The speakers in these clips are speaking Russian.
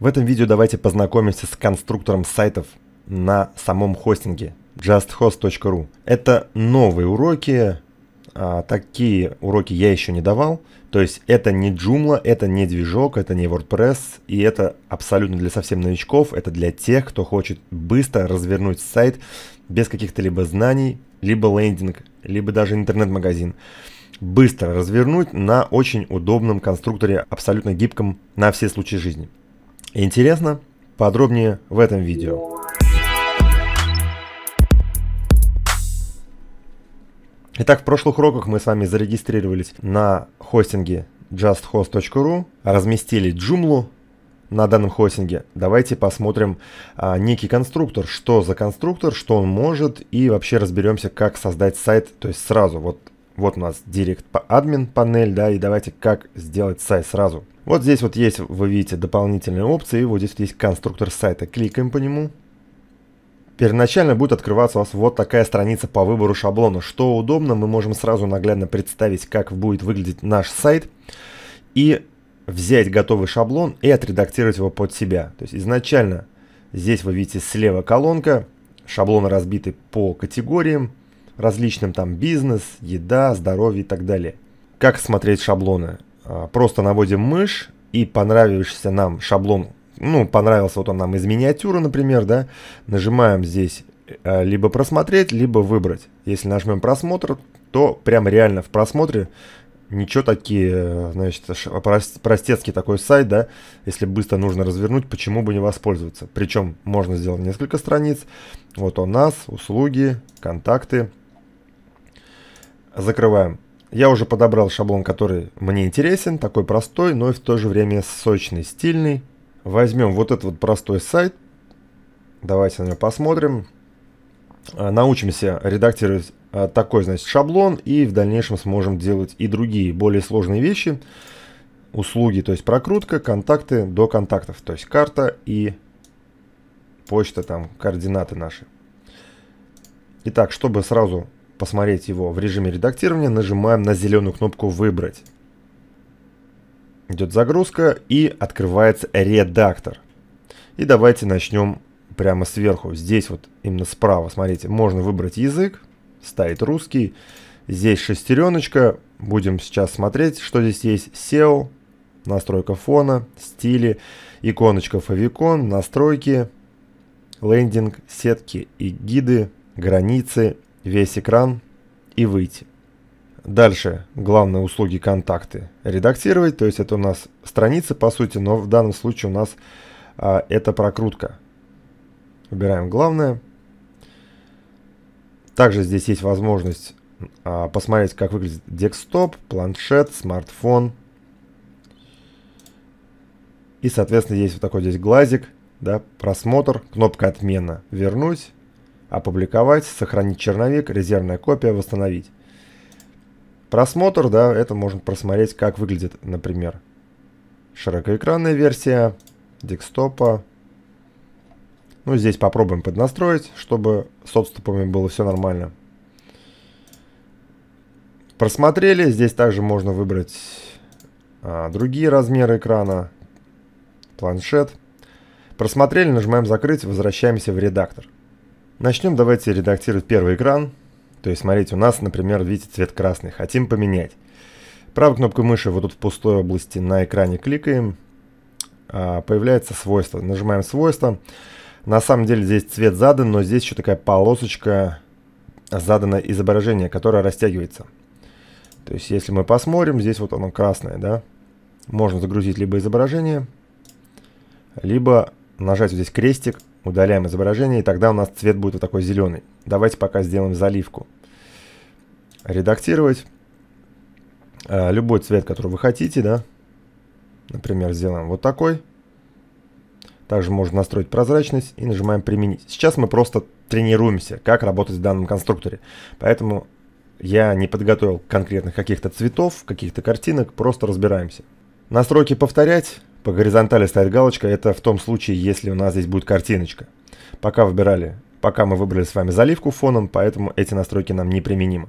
В этом видео давайте познакомимся с конструктором сайтов на самом хостинге justhost.ru. Это новые уроки, а, такие уроки я еще не давал. То есть это не Joomla, это не движок, это не WordPress, и это абсолютно для совсем новичков, это для тех, кто хочет быстро развернуть сайт без каких-то либо знаний, либо лендинг, либо даже интернет-магазин. Быстро развернуть на очень удобном конструкторе, абсолютно гибком на все случаи жизни. Интересно? Подробнее в этом видео. Итак, в прошлых уроках мы с вами зарегистрировались на хостинге justhost.ru, разместили Joomla на данном хостинге. Давайте посмотрим а, некий конструктор, что за конструктор, что он может, и вообще разберемся, как создать сайт, то есть сразу. Вот, вот у нас Direct админ панель, да, и давайте как сделать сайт сразу. Вот здесь вот есть, вы видите, дополнительные опции. Вот здесь вот есть конструктор сайта. Кликаем по нему. Первоначально будет открываться у вас вот такая страница по выбору шаблона. Что удобно, мы можем сразу наглядно представить, как будет выглядеть наш сайт. И взять готовый шаблон и отредактировать его под себя. То есть изначально здесь вы видите слева колонка, шаблоны разбиты по категориям различным, там бизнес, еда, здоровье и так далее. Как смотреть шаблоны? А, просто наводим мышь и понравившийся нам шаблон, ну, понравился вот он нам из миниатюры, например, да, нажимаем здесь э, либо просмотреть, либо выбрать. Если нажмем просмотр, то прям реально в просмотре ничего такие, э, значит, простецкий такой сайт, да, если быстро нужно развернуть, почему бы не воспользоваться. Причем можно сделать несколько страниц. Вот у нас, услуги, контакты. Закрываем. Я уже подобрал шаблон, который мне интересен, такой простой, но и в то же время сочный, стильный. Возьмем вот этот вот простой сайт. Давайте на него посмотрим. А, научимся редактировать а, такой, значит, шаблон и в дальнейшем сможем делать и другие, более сложные вещи. Услуги, то есть прокрутка, контакты до контактов, то есть карта и почта, там, координаты наши. Итак, чтобы сразу посмотреть его в режиме редактирования, нажимаем на зеленую кнопку «Выбрать». Идет загрузка и открывается редактор. И давайте начнем прямо сверху. Здесь вот именно справа, смотрите, можно выбрать язык, стоит русский. Здесь шестереночка, будем сейчас смотреть, что здесь есть. SEO, настройка фона, стили, иконочка favicon, настройки, лендинг, сетки и гиды, границы, весь экран и выйти. Дальше главные услуги контакты. Редактировать, то есть это у нас страницы по сути, но в данном случае у нас а, это прокрутка. Выбираем главное. Также здесь есть возможность а, посмотреть, как выглядит декстоп, планшет, смартфон. И, соответственно, есть вот такой здесь глазик, да, просмотр, кнопка отмена, вернуть, опубликовать, сохранить черновик, резервная копия, восстановить. Просмотр, да, это можно просмотреть, как выглядит, например, широкоэкранная версия декстопа. Ну, здесь попробуем поднастроить, чтобы с отступами было все нормально. Просмотрели, здесь также можно выбрать а, другие размеры экрана, планшет. Просмотрели, нажимаем «Закрыть», возвращаемся в редактор. Начнем давайте редактировать первый экран. То есть, смотрите, у нас, например, видите, цвет красный. Хотим поменять. Правой кнопкой мыши вот тут в пустой области на экране кликаем. А, появляется свойство. Нажимаем свойство. На самом деле здесь цвет задан, но здесь еще такая полосочка задано изображение, которое растягивается. То есть, если мы посмотрим, здесь вот оно красное, да. Можно загрузить либо изображение, либо нажать вот здесь крестик Удаляем изображение, и тогда у нас цвет будет вот такой зеленый. Давайте пока сделаем заливку. Редактировать. А, любой цвет, который вы хотите, да. Например, сделаем вот такой. Также можно настроить прозрачность и нажимаем «Применить». Сейчас мы просто тренируемся, как работать в данном конструкторе. Поэтому я не подготовил конкретных каких-то цветов, каких-то картинок, просто разбираемся. Настройки повторять. По горизонтали стоит галочка, это в том случае, если у нас здесь будет картиночка. Пока выбирали, пока мы выбрали с вами заливку фоном, поэтому эти настройки нам не применимы.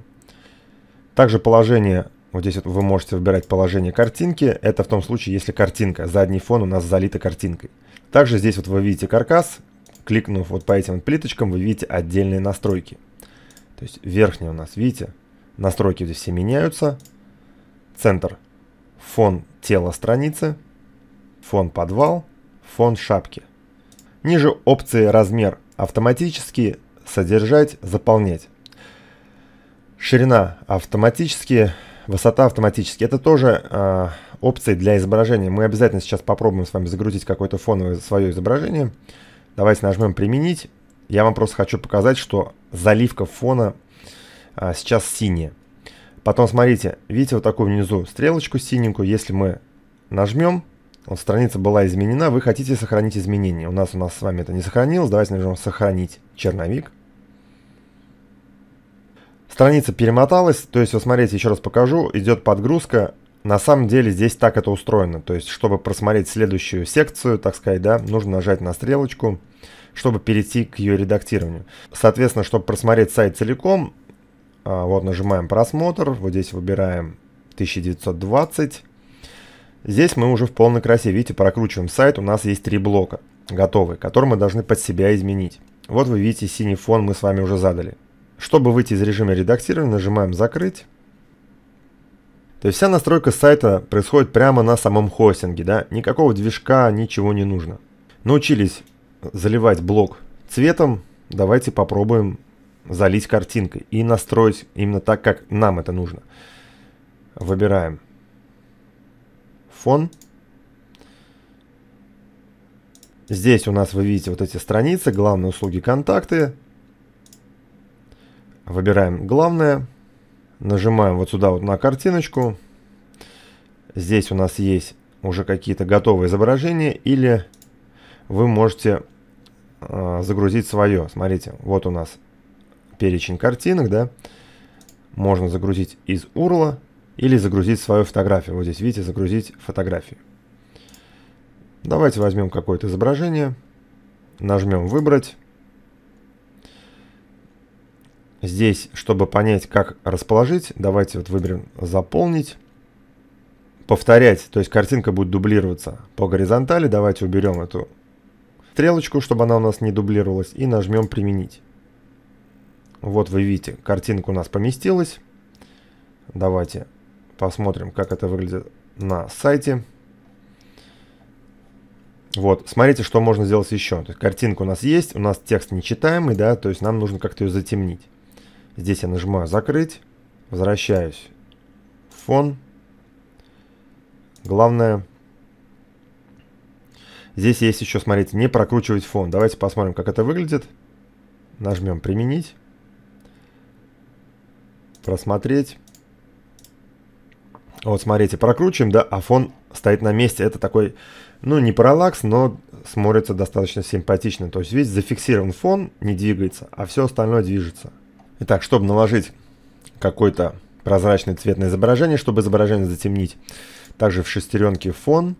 Также положение, вот здесь вот вы можете выбирать положение картинки, это в том случае, если картинка, задний фон у нас залита картинкой. Также здесь вот вы видите каркас, кликнув вот по этим вот плиточкам, вы видите отдельные настройки. То есть верхние у нас, видите, настройки здесь все меняются, центр, фон тела страницы – фон подвал, фон шапки. Ниже опции размер автоматически содержать, заполнять. Ширина автоматически, высота автоматически. Это тоже э, опции для изображения. Мы обязательно сейчас попробуем с вами загрузить какое-то фоновое свое изображение. Давайте нажмем «Применить». Я вам просто хочу показать, что заливка фона э, сейчас синяя. Потом смотрите, видите вот такую внизу стрелочку синенькую. Если мы нажмем, вот страница была изменена, вы хотите сохранить изменения. У нас у нас с вами это не сохранилось. Давайте нажмем «Сохранить черновик». Страница перемоталась, то есть, вот смотрите, еще раз покажу, идет подгрузка. На самом деле здесь так это устроено. То есть, чтобы просмотреть следующую секцию, так сказать, да, нужно нажать на стрелочку, чтобы перейти к ее редактированию. Соответственно, чтобы просмотреть сайт целиком, а, вот нажимаем «Просмотр», вот здесь выбираем 1920, Здесь мы уже в полной красе, видите, прокручиваем сайт, у нас есть три блока готовые, которые мы должны под себя изменить. Вот вы видите синий фон мы с вами уже задали. Чтобы выйти из режима редактирования, нажимаем «Закрыть». То есть вся настройка сайта происходит прямо на самом хостинге, да? Никакого движка, ничего не нужно. Научились заливать блок цветом, давайте попробуем залить картинкой и настроить именно так, как нам это нужно. Выбираем фон. Здесь у нас вы видите вот эти страницы, главные услуги, контакты. Выбираем главное. Нажимаем вот сюда вот на картиночку. Здесь у нас есть уже какие-то готовые изображения или вы можете э, загрузить свое. Смотрите, вот у нас перечень картинок, да. Можно загрузить из урла. Или загрузить свою фотографию. Вот здесь, видите, загрузить фотографии. Давайте возьмем какое-то изображение. Нажмем «Выбрать». Здесь, чтобы понять, как расположить, давайте вот выберем «Заполнить». Повторять, то есть картинка будет дублироваться по горизонтали. Давайте уберем эту стрелочку, чтобы она у нас не дублировалась, и нажмем «Применить». Вот вы видите, картинка у нас поместилась. Давайте Посмотрим, как это выглядит на сайте. Вот, смотрите, что можно сделать еще. То есть картинка у нас есть, у нас текст нечитаемый, да, то есть нам нужно как-то ее затемнить. Здесь я нажимаю «Закрыть», возвращаюсь в фон. Главное, здесь есть еще, смотрите, не прокручивать фон. Давайте посмотрим, как это выглядит. Нажмем «Применить», «Просмотреть». Вот смотрите, прокручиваем, да, а фон стоит на месте. Это такой, ну, не параллакс, но смотрится достаточно симпатично. То есть весь зафиксирован фон, не двигается, а все остальное движется. Итак, чтобы наложить какой-то прозрачный цвет на изображение, чтобы изображение затемнить, также в шестеренке фон.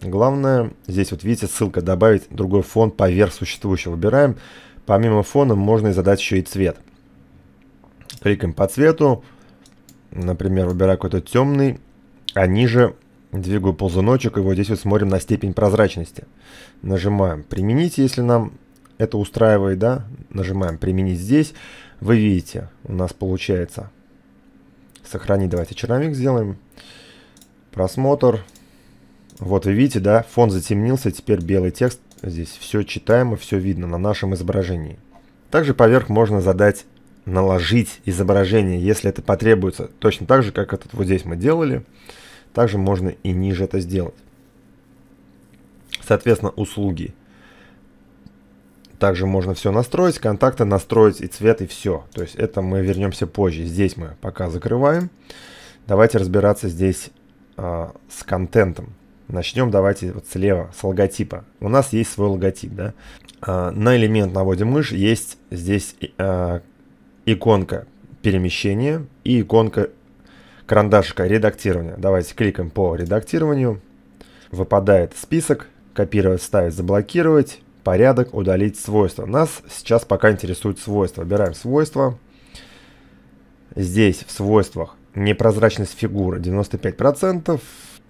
Главное, здесь вот видите, ссылка «Добавить другой фон поверх существующего». Выбираем. Помимо фона можно и задать еще и цвет. Кликаем по цвету. Например, выбираю какой-то темный, а ниже двигаю ползуночек, и вот здесь вот смотрим на степень прозрачности. Нажимаем «Применить», если нам это устраивает, да, нажимаем «Применить здесь». Вы видите, у нас получается «Сохранить». Давайте черновик сделаем. Просмотр. Вот вы видите, да, фон затемнился, теперь белый текст. Здесь все читаемо, все видно на нашем изображении. Также поверх можно задать наложить изображение, если это потребуется. Точно так же, как этот вот здесь мы делали, также можно и ниже это сделать. Соответственно, услуги. Также можно все настроить, контакты настроить и цвет, и все. То есть это мы вернемся позже. Здесь мы пока закрываем. Давайте разбираться здесь э, с контентом. Начнем давайте вот слева, с логотипа. У нас есть свой логотип, да. Э, на элемент наводим мышь, есть здесь а, иконка перемещения и иконка карандашика редактирования. Давайте кликаем по редактированию. Выпадает список. Копировать, ставить, заблокировать. Порядок, удалить свойства. Нас сейчас пока интересуют свойства. Выбираем свойства. Здесь в свойствах непрозрачность фигуры 95%,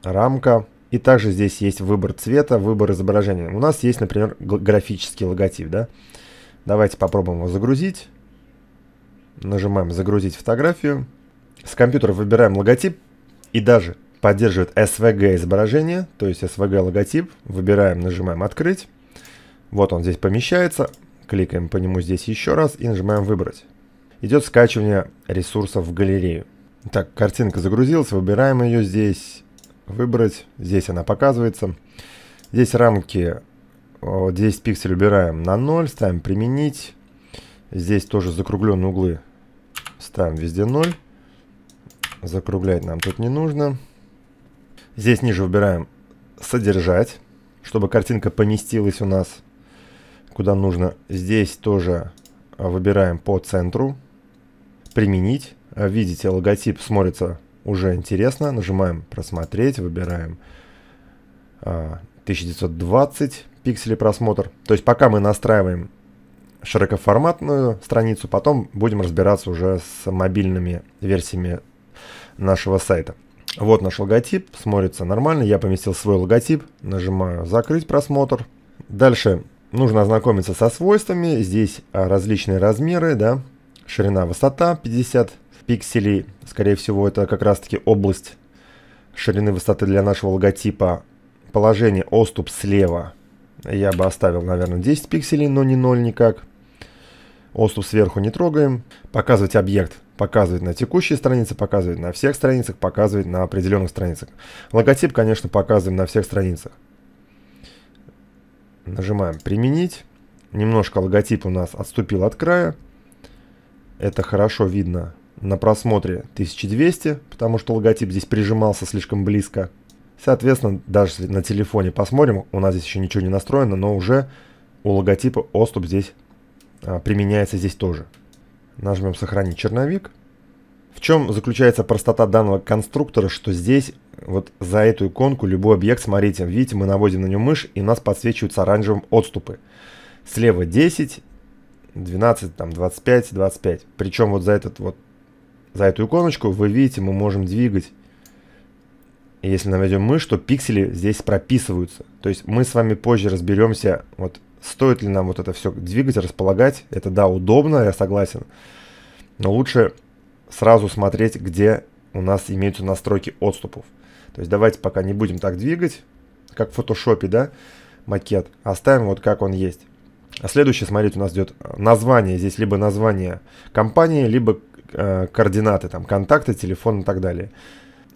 рамка. И также здесь есть выбор цвета, выбор изображения. У нас есть, например, графический логотип. Да? Давайте попробуем его загрузить. Нажимаем «Загрузить фотографию». С компьютера выбираем логотип и даже поддерживает SVG изображение, то есть SVG логотип. Выбираем, нажимаем «Открыть». Вот он здесь помещается. Кликаем по нему здесь еще раз и нажимаем «Выбрать». Идет скачивание ресурсов в галерею. Так, картинка загрузилась, выбираем ее здесь, выбрать, здесь она показывается. Здесь рамки 10 пиксель убираем на 0, ставим применить. Здесь тоже закругленные углы Ставим везде 0. Закруглять нам тут не нужно. Здесь ниже выбираем «Содержать», чтобы картинка поместилась у нас куда нужно. Здесь тоже а, выбираем по центру «Применить». А, видите, логотип смотрится уже интересно. Нажимаем «Просмотреть», выбираем 1920 а, пикселей просмотр. То есть пока мы настраиваем широкоформатную страницу, потом будем разбираться уже с мобильными версиями нашего сайта. Вот наш логотип, смотрится нормально, я поместил свой логотип, нажимаю «Закрыть просмотр». Дальше нужно ознакомиться со свойствами, здесь различные размеры, да, ширина, высота 50 пикселей, скорее всего это как раз таки область ширины высоты для нашего логотипа, положение «Оступ слева», я бы оставил, наверное, 10 пикселей, но не 0 никак. Осу сверху не трогаем. Показывать объект показывать на текущей странице, показывать на всех страницах, показывать на определенных страницах. Логотип, конечно, показываем на всех страницах. Нажимаем «Применить». Немножко логотип у нас отступил от края. Это хорошо видно на просмотре 1200, потому что логотип здесь прижимался слишком близко. Соответственно, даже на телефоне посмотрим, у нас здесь еще ничего не настроено, но уже у логотипа отступ здесь а, применяется здесь тоже. Нажмем «Сохранить черновик». В чем заключается простота данного конструктора, что здесь вот за эту иконку любой объект, смотрите, видите, мы наводим на нее мышь, и у нас подсвечиваются оранжевым отступы. Слева 10, 12, там 25, 25. Причем вот за этот вот, за эту иконочку, вы видите, мы можем двигать. если наведем мышь, то пиксели здесь прописываются. То есть мы с вами позже разберемся, вот стоит ли нам вот это все двигать, располагать. Это, да, удобно, я согласен. Но лучше сразу смотреть, где у нас имеются настройки отступов. То есть давайте пока не будем так двигать, как в фотошопе, да, макет. А оставим вот как он есть. А следующее, смотрите, у нас идет название. Здесь либо название компании, либо э, координаты, там, контакты, телефон и так далее.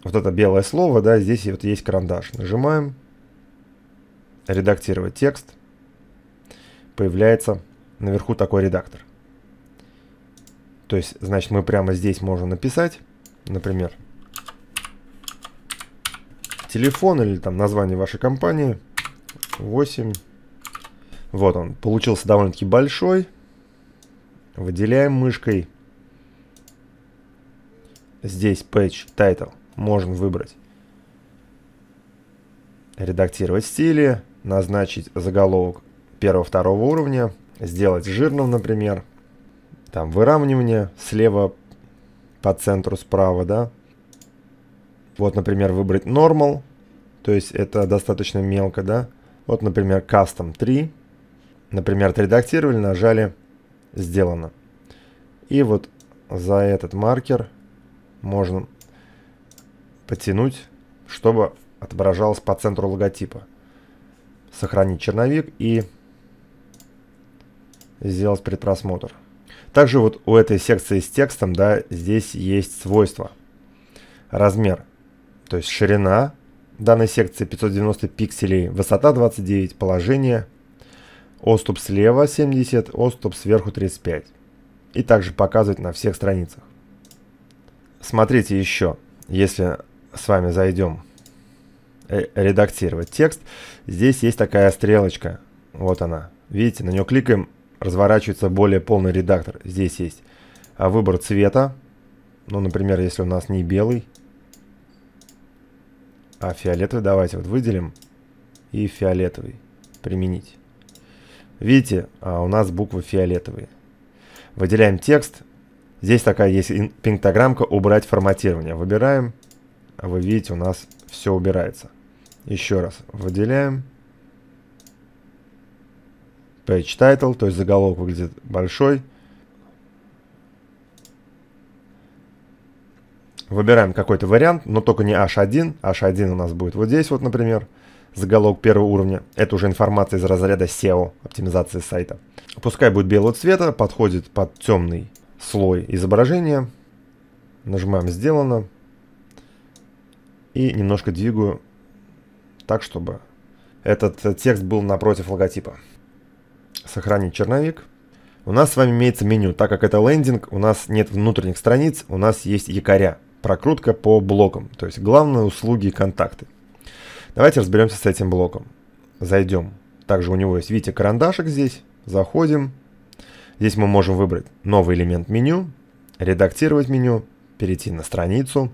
Вот это белое слово, да, здесь вот есть карандаш. Нажимаем. Редактировать текст появляется наверху такой редактор. То есть, значит, мы прямо здесь можем написать, например, телефон или там название вашей компании. 8. Вот он. Получился довольно-таки большой. Выделяем мышкой. Здесь page title. Можем выбрать. Редактировать стили. Назначить заголовок первого-второго уровня, сделать жирным, например, там выравнивание слева по центру, справа, да. Вот, например, выбрать normal, то есть это достаточно мелко, да. Вот, например, custom 3, например, отредактировали, нажали сделано. И вот за этот маркер можно потянуть, чтобы отображалось по центру логотипа. Сохранить черновик и сделать предпросмотр. Также вот у этой секции с текстом, да, здесь есть свойство Размер, то есть ширина данной секции 590 пикселей, высота 29, положение, оступ слева 70, оступ сверху 35. И также показывать на всех страницах. Смотрите еще, если с вами зайдем э, редактировать текст, здесь есть такая стрелочка, вот она. Видите, на нее кликаем, разворачивается более полный редактор. Здесь есть а, выбор цвета. Ну, например, если у нас не белый, а фиолетовый, давайте вот выделим и фиолетовый применить. Видите, а, у нас буквы фиолетовые. Выделяем текст. Здесь такая есть пиктограммка «Убрать форматирование». Выбираем. Вы видите, у нас все убирается. Еще раз выделяем page title, то есть заголовок выглядит большой. Выбираем какой-то вариант, но только не H1. H1 у нас будет вот здесь вот, например, заголовок первого уровня. Это уже информация из разряда SEO, оптимизации сайта. Пускай будет белого цвета, подходит под темный слой изображения. Нажимаем «Сделано». И немножко двигаю так, чтобы этот текст был напротив логотипа сохранить черновик. У нас с вами имеется меню, так как это лендинг, у нас нет внутренних страниц, у нас есть якоря, прокрутка по блокам, то есть главные услуги и контакты. Давайте разберемся с этим блоком. Зайдем. Также у него есть, видите, карандашик здесь. Заходим. Здесь мы можем выбрать новый элемент меню, редактировать меню, перейти на страницу,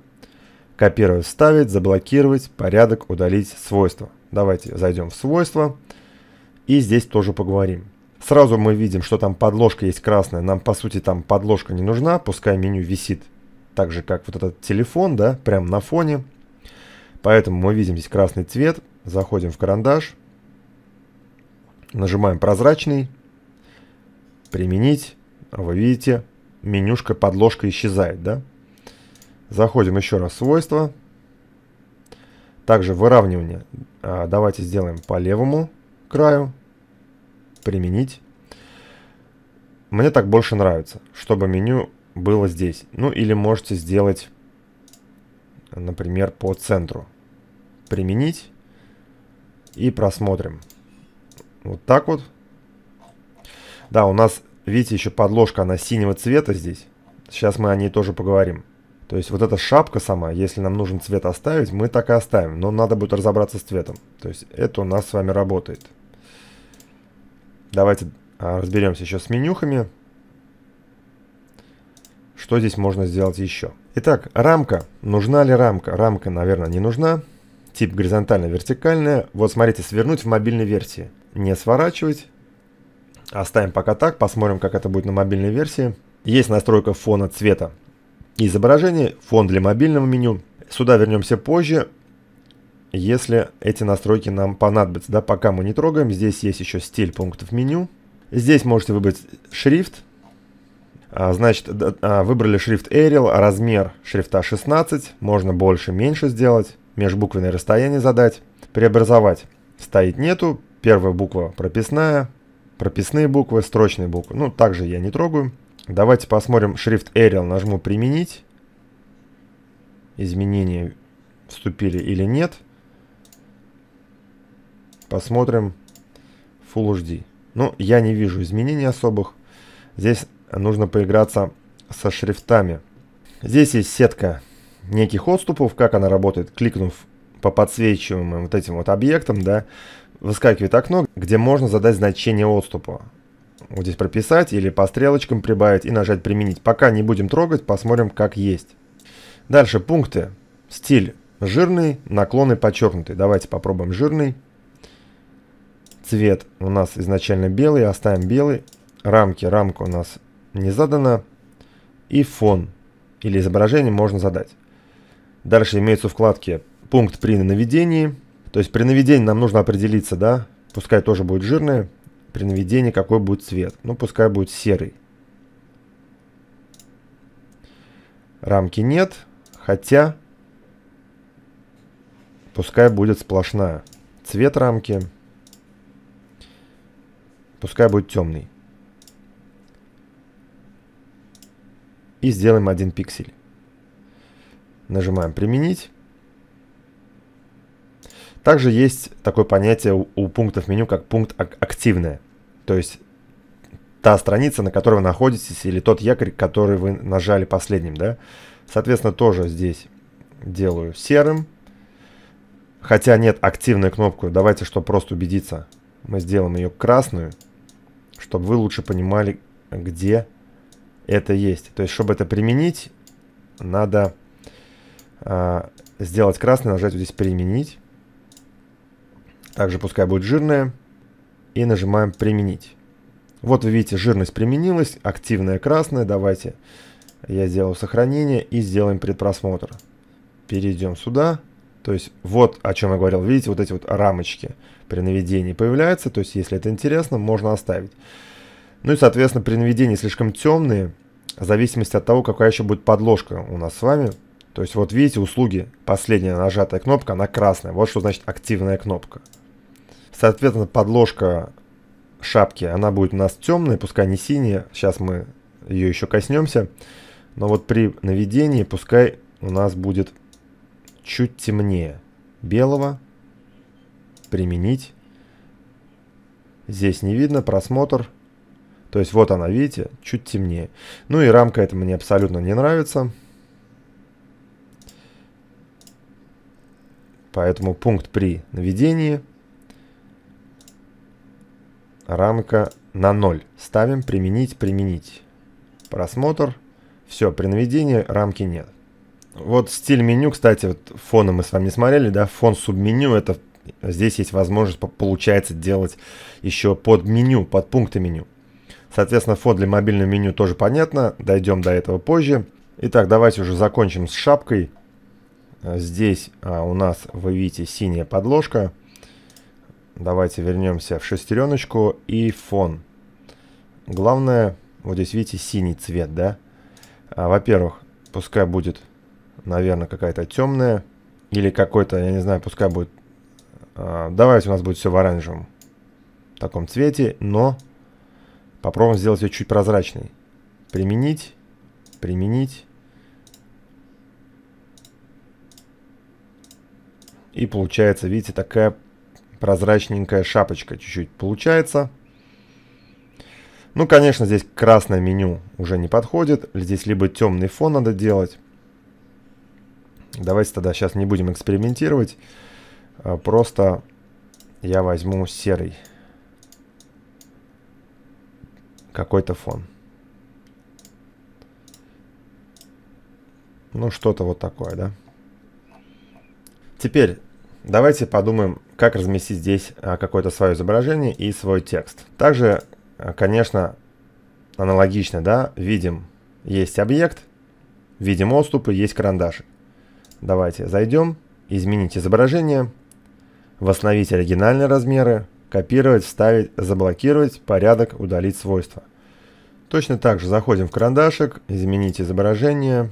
копировать, вставить, заблокировать, порядок, удалить, свойства. Давайте зайдем в свойства и здесь тоже поговорим. Сразу мы видим, что там подложка есть красная. Нам, по сути, там подложка не нужна, пускай меню висит так же, как вот этот телефон, да, прям на фоне. Поэтому мы видим здесь красный цвет. Заходим в карандаш. Нажимаем прозрачный. Применить. А вы видите, менюшка, подложка исчезает, да? Заходим еще раз в свойства. Также выравнивание. А, давайте сделаем по левому краю применить. Мне так больше нравится, чтобы меню было здесь. Ну или можете сделать, например, по центру. Применить и просмотрим. Вот так вот. Да, у нас, видите, еще подложка, она синего цвета здесь. Сейчас мы о ней тоже поговорим. То есть вот эта шапка сама, если нам нужен цвет оставить, мы так и оставим. Но надо будет разобраться с цветом. То есть это у нас с вами работает. Давайте а, разберемся еще с менюхами. Что здесь можно сделать еще? Итак, рамка. Нужна ли рамка? Рамка, наверное, не нужна. Тип горизонтально-вертикальная. Вот смотрите, свернуть в мобильной версии. Не сворачивать. Оставим пока так, посмотрим, как это будет на мобильной версии. Есть настройка фона цвета изображения, фон для мобильного меню. Сюда вернемся позже если эти настройки нам понадобятся. Да, пока мы не трогаем, здесь есть еще стиль пунктов меню. Здесь можете выбрать шрифт. А, значит, а, выбрали шрифт Arial, размер шрифта 16, можно больше, меньше сделать, межбуквенное расстояние задать, преобразовать. Стоит нету, первая буква прописная, прописные буквы, строчные буквы. Ну, также я не трогаю. Давайте посмотрим шрифт Arial, нажму применить. Изменения вступили или нет. Посмотрим Full HD. Ну, я не вижу изменений особых. Здесь нужно поиграться со шрифтами. Здесь есть сетка неких отступов. Как она работает? Кликнув по подсвечиваемым вот этим вот объектам, да, выскакивает окно, где можно задать значение отступа. Вот здесь прописать или по стрелочкам прибавить и нажать «Применить». Пока не будем трогать, посмотрим, как есть. Дальше пункты. Стиль жирный, наклоны подчеркнутый. Давайте попробуем жирный. Цвет у нас изначально белый, оставим белый. Рамки, рамка у нас не задана. И фон или изображение можно задать. Дальше имеются вкладки пункт при наведении. То есть при наведении нам нужно определиться, да, пускай тоже будет жирное, при наведении какой будет цвет. Ну, пускай будет серый. Рамки нет, хотя пускай будет сплошная. Цвет рамки – Пускай будет темный. И сделаем один пиксель. Нажимаем «Применить». Также есть такое понятие у, у пунктов меню, как пункт ак «Активная». То есть та страница, на которой вы находитесь, или тот якорь, который вы нажали последним. Да? Соответственно, тоже здесь делаю серым. Хотя нет, активную кнопку. Давайте, чтобы просто убедиться, мы сделаем ее красную чтобы вы лучше понимали, где это есть. То есть, чтобы это применить, надо э, сделать красное, нажать вот здесь «Применить». Также пускай будет жирное. И нажимаем «Применить». Вот вы видите, жирность применилась, активная красная. Давайте я сделаю сохранение и сделаем предпросмотр. Перейдем сюда. То есть вот о чем я говорил, видите, вот эти вот рамочки при наведении появляются, то есть если это интересно, можно оставить. Ну и, соответственно, при наведении слишком темные, в зависимости от того, какая еще будет подложка у нас с вами. То есть вот видите, услуги, последняя нажатая кнопка, она красная. Вот что значит активная кнопка. Соответственно, подложка шапки, она будет у нас темная, пускай не синяя. Сейчас мы ее еще коснемся. Но вот при наведении пускай у нас будет чуть темнее белого. Применить. Здесь не видно просмотр. То есть вот она, видите, чуть темнее. Ну и рамка эта мне абсолютно не нравится. Поэтому пункт при наведении. Рамка на 0. Ставим применить, применить. Просмотр. Все, при наведении рамки нет. Вот стиль меню, кстати, вот фона мы с вами не смотрели, да, фон субменю, это здесь есть возможность, получается, делать еще под меню, под пункты меню. Соответственно, фон для мобильного меню тоже понятно, дойдем до этого позже. Итак, давайте уже закончим с шапкой. Э, здесь а, у нас, вы видите, синяя подложка. Давайте вернемся в шестереночку и фон. Главное, вот здесь видите синий цвет, да? А, Во-первых, пускай будет наверное, какая-то темная. Или какой-то, я не знаю, пускай будет... А, давайте у нас будет все в оранжевом таком цвете, но попробуем сделать ее чуть прозрачной. Применить, применить. И получается, видите, такая прозрачненькая шапочка чуть-чуть получается. Ну, конечно, здесь красное меню уже не подходит. Здесь либо темный фон надо делать, Давайте тогда сейчас не будем экспериментировать. Э, просто я возьму серый. Какой-то фон. Ну, что-то вот такое, да? Теперь давайте подумаем, как разместить здесь э, какое-то свое изображение и свой текст. Также, э, конечно, аналогично, да, видим, есть объект, видим отступы, есть карандашик. Давайте зайдем, изменить изображение, восстановить оригинальные размеры, копировать, вставить, заблокировать, порядок, удалить свойства. Точно так же заходим в карандашик, изменить изображение,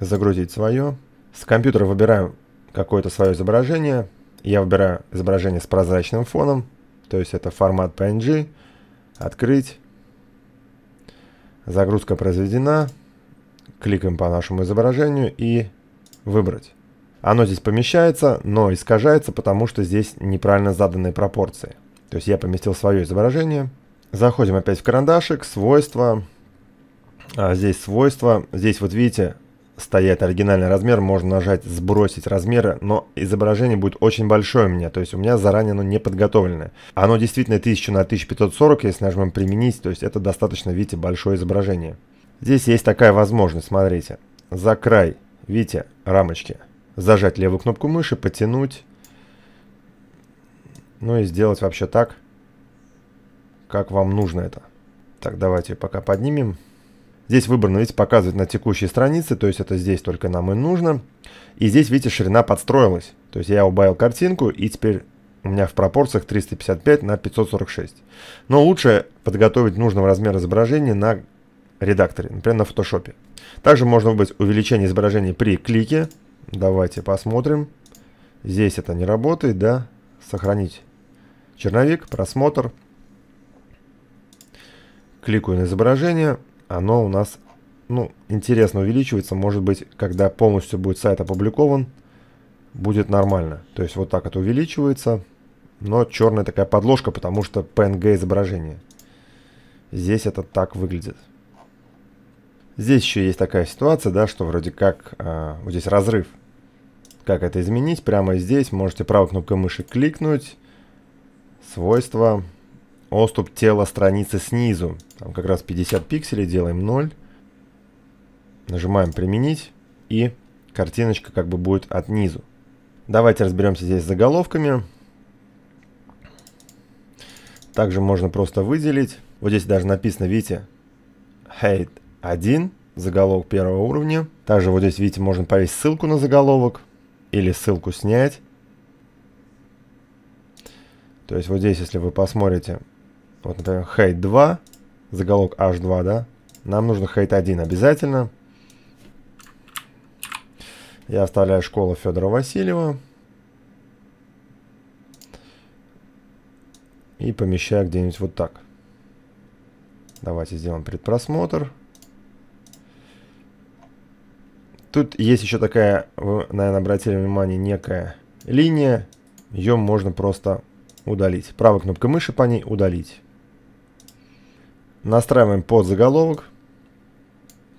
загрузить свое. С компьютера выбираем какое-то свое изображение. Я выбираю изображение с прозрачным фоном, то есть это формат PNG. Открыть. Загрузка произведена. Кликаем по нашему изображению и выбрать. Оно здесь помещается, но искажается, потому что здесь неправильно заданные пропорции. То есть я поместил свое изображение. Заходим опять в карандашик, свойства. А здесь свойства. Здесь вот видите, стоит оригинальный размер, можно нажать «Сбросить размеры», но изображение будет очень большое у меня, то есть у меня заранее оно не подготовленное. Оно действительно 1000 на 1540, если нажмем «Применить», то есть это достаточно, видите, большое изображение. Здесь есть такая возможность, смотрите. За край видите, рамочки. Зажать левую кнопку мыши, потянуть. Ну и сделать вообще так, как вам нужно это. Так, давайте пока поднимем. Здесь выбрано, ну, видите, показывать на текущей странице, то есть это здесь только нам и нужно. И здесь, видите, ширина подстроилась. То есть я убавил картинку, и теперь у меня в пропорциях 355 на 546. Но лучше подготовить нужного размера изображения на редакторе, например, на фотошопе. Также можно выбрать увеличение изображения при клике. Давайте посмотрим. Здесь это не работает, да? Сохранить черновик, просмотр. Кликаю на изображение. Оно у нас, ну, интересно увеличивается. Может быть, когда полностью будет сайт опубликован, будет нормально. То есть вот так это увеличивается. Но черная такая подложка, потому что PNG изображение. Здесь это так выглядит. Здесь еще есть такая ситуация, да, что вроде как э, вот здесь разрыв. Как это изменить? Прямо здесь можете правой кнопкой мыши кликнуть. Свойства. Оступ тела страницы снизу. Там как раз 50 пикселей, делаем 0. Нажимаем применить. И картиночка как бы будет от низу. Давайте разберемся здесь с заголовками. Также можно просто выделить. Вот здесь даже написано, видите, hate 1, заголовок первого уровня. Также вот здесь, видите, можно повесить ссылку на заголовок или ссылку снять. То есть вот здесь, если вы посмотрите, вот, например, height 2, заголовок h2, да, нам нужно height 1 обязательно. Я оставляю школу Федора Васильева. И помещаю где-нибудь вот так. Давайте сделаем предпросмотр. Тут есть еще такая, вы, наверное, обратили внимание, некая линия. Ее можно просто удалить. Правой кнопкой мыши по ней удалить. Настраиваем под заголовок.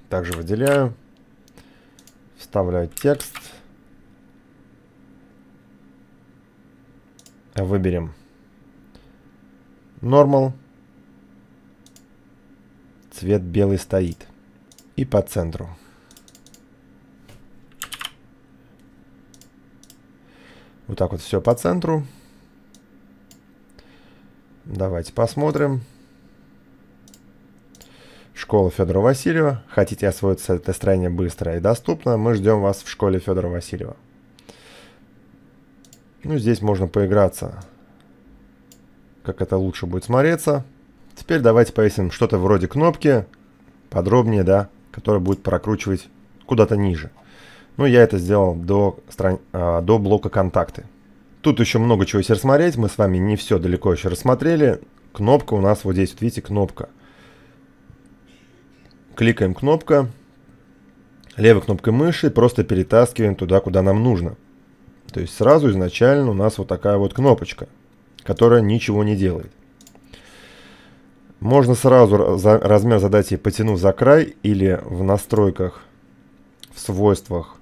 Также выделяю. Вставляю текст. Выберем normal. Цвет белый стоит. И по центру. Вот так вот все по центру. Давайте посмотрим. Школа Федора Васильева. Хотите освоить тестирование быстро и доступно, мы ждем вас в школе Федора Васильева. Ну, здесь можно поиграться, как это лучше будет смотреться. Теперь давайте повесим что-то вроде кнопки, подробнее, да, которая будет прокручивать куда-то ниже. Ну я это сделал до, стран... А, до блока «Контакты». Тут еще много чего себе рассмотреть, мы с вами не все далеко еще рассмотрели. Кнопка у нас вот здесь, вот видите, кнопка. Кликаем кнопка, левой кнопкой мыши просто перетаскиваем туда, куда нам нужно. То есть сразу изначально у нас вот такая вот кнопочка, которая ничего не делает. Можно сразу размер задать и потянув за край или в настройках, в свойствах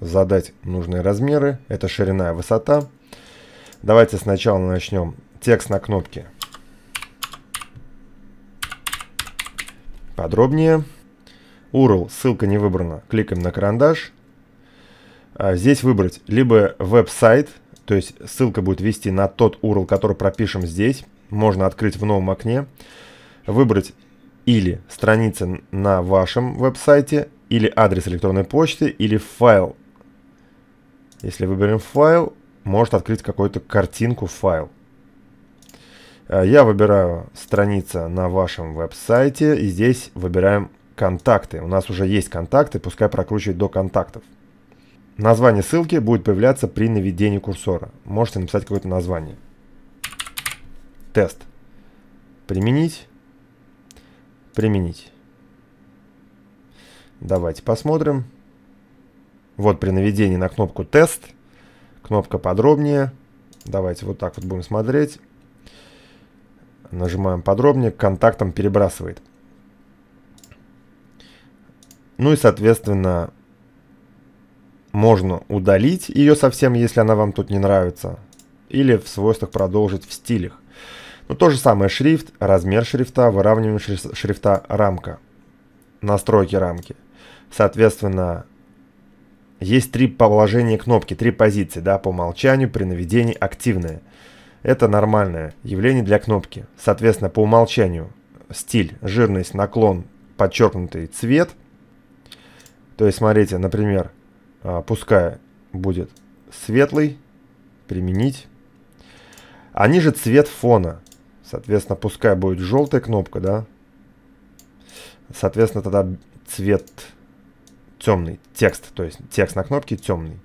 задать нужные размеры. Это ширина и высота. Давайте сначала начнем текст на кнопке. Подробнее. URL, ссылка не выбрана. Кликаем на карандаш. А, здесь выбрать либо веб-сайт, то есть ссылка будет вести на тот URL, который пропишем здесь. Можно открыть в новом окне. Выбрать или страница на вашем веб-сайте, или адрес электронной почты, или файл если выберем файл, может открыть какую-то картинку файл. Э, я выбираю страница на вашем веб-сайте и здесь выбираем контакты. У нас уже есть контакты, пускай прокручивает до контактов. Название ссылки будет появляться при наведении курсора. Можете написать какое-то название. Тест. Применить. Применить. Давайте посмотрим. Вот при наведении на кнопку «Тест», кнопка «Подробнее». Давайте вот так вот будем смотреть. Нажимаем «Подробнее», контактом перебрасывает. Ну и, соответственно, можно удалить ее совсем, если она вам тут не нравится. Или в свойствах продолжить в стилях. Но ну, то же самое шрифт, размер шрифта, выравнивание шрифта, рамка. Настройки рамки. Соответственно, есть три положения кнопки, три позиции, да, по умолчанию при наведении активная. Это нормальное явление для кнопки. Соответственно, по умолчанию стиль, жирность, наклон, подчеркнутый цвет. То есть, смотрите, например, а, пускай будет светлый, применить. А ниже цвет фона. Соответственно, пускай будет желтая кнопка, да. Соответственно, тогда цвет темный текст, то есть текст на кнопке темный.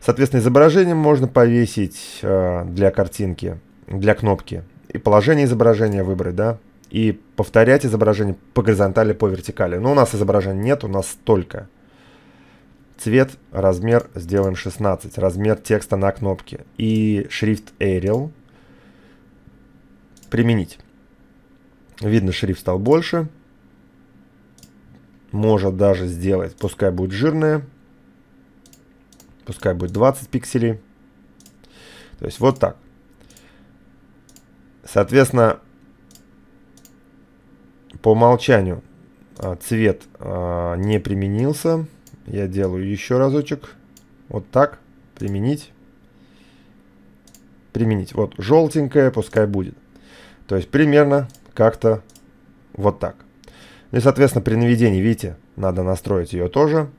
Соответственно, изображение можно повесить э, для картинки, для кнопки. И положение изображения выбрать, да, и повторять изображение по горизонтали, по вертикали. Но у нас изображения нет, у нас только. Цвет, размер сделаем 16. Размер текста на кнопке. И шрифт Arial. Применить. Видно, шрифт стал больше. Может даже сделать. Пускай будет жирная. Пускай будет 20 пикселей. То есть вот так. Соответственно, по умолчанию а, цвет а, не применился. Я делаю еще разочек. Вот так. Применить. Применить. Вот желтенькое пускай будет. То есть примерно как-то вот так. Ну и, соответственно, при наведении, видите, надо настроить ее тоже.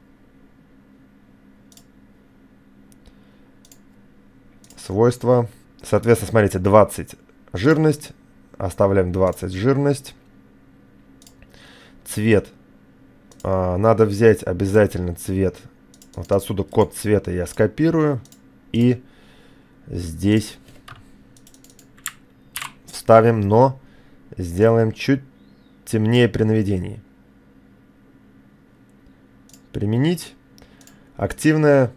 Свойства. Соответственно, смотрите, 20 жирность. Оставляем 20 жирность. Цвет. А, надо взять обязательно цвет. Вот отсюда код цвета я скопирую. И здесь вставим, но сделаем чуть темнее при наведении. Применить. Активное.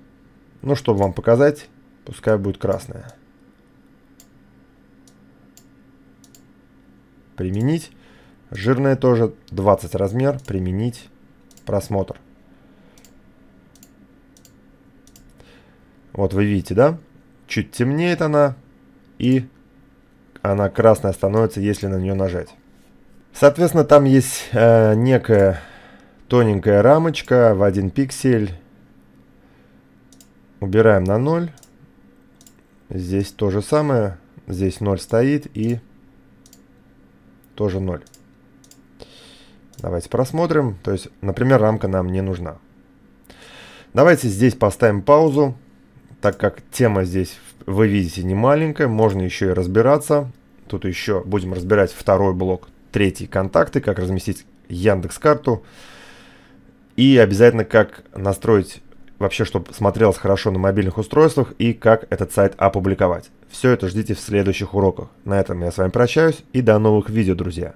Ну, чтобы вам показать, пускай будет красное. Применить. Жирное тоже 20 размер. Применить. Просмотр. Вот вы видите, да? Чуть темнеет она. И она красная становится, если на нее нажать. Соответственно, там есть э, некая тоненькая рамочка в один пиксель. Убираем на 0. Здесь то же самое. Здесь 0 стоит и тоже 0. Давайте просмотрим. То есть, например, рамка нам не нужна. Давайте здесь поставим паузу, так как тема здесь, вы видите, не маленькая. Можно еще и разбираться. Тут еще будем разбирать второй блок третий контакты, как разместить Яндекс карту и обязательно как настроить вообще, чтобы смотрелось хорошо на мобильных устройствах и как этот сайт опубликовать. Все это ждите в следующих уроках. На этом я с вами прощаюсь и до новых видео, друзья.